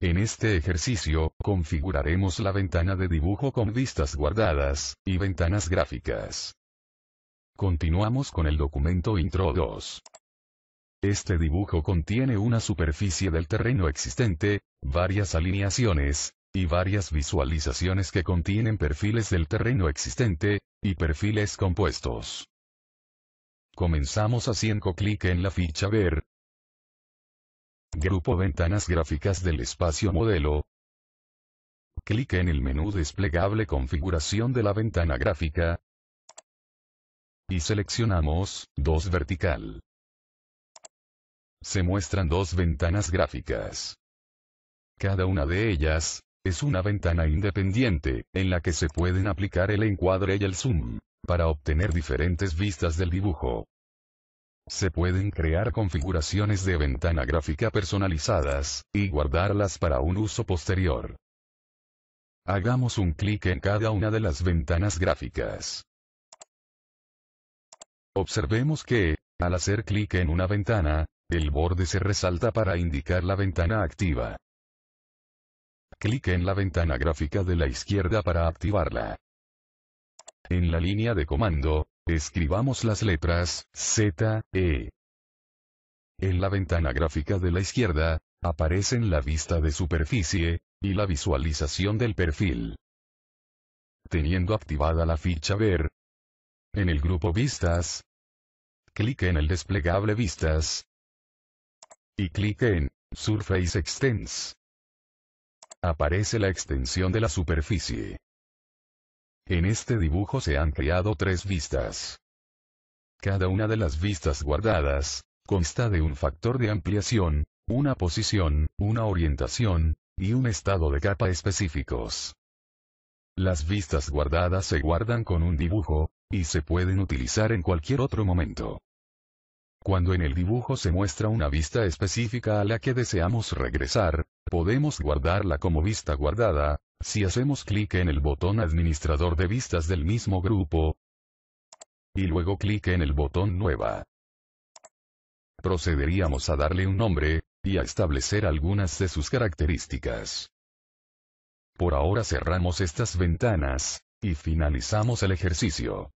En este ejercicio, configuraremos la ventana de dibujo con vistas guardadas, y ventanas gráficas. Continuamos con el documento Intro 2. Este dibujo contiene una superficie del terreno existente, varias alineaciones, y varias visualizaciones que contienen perfiles del terreno existente, y perfiles compuestos. Comenzamos haciendo clic en la ficha Ver, Grupo Ventanas gráficas del espacio modelo. Clic en el menú desplegable Configuración de la ventana gráfica. Y seleccionamos 2 vertical. Se muestran dos ventanas gráficas. Cada una de ellas, es una ventana independiente, en la que se pueden aplicar el encuadre y el zoom, para obtener diferentes vistas del dibujo. Se pueden crear configuraciones de ventana gráfica personalizadas, y guardarlas para un uso posterior. Hagamos un clic en cada una de las ventanas gráficas. Observemos que, al hacer clic en una ventana, el borde se resalta para indicar la ventana activa. Clic en la ventana gráfica de la izquierda para activarla. En la línea de comando, Escribamos las letras Z, E. En la ventana gráfica de la izquierda, aparecen la vista de superficie, y la visualización del perfil. Teniendo activada la ficha Ver, en el grupo Vistas, clic en el desplegable Vistas, y clic en Surface Extends. Aparece la extensión de la superficie. En este dibujo se han creado tres vistas. Cada una de las vistas guardadas, consta de un factor de ampliación, una posición, una orientación, y un estado de capa específicos. Las vistas guardadas se guardan con un dibujo, y se pueden utilizar en cualquier otro momento. Cuando en el dibujo se muestra una vista específica a la que deseamos regresar, podemos guardarla como vista guardada, si hacemos clic en el botón administrador de vistas del mismo grupo, y luego clic en el botón nueva, procederíamos a darle un nombre, y a establecer algunas de sus características. Por ahora cerramos estas ventanas, y finalizamos el ejercicio.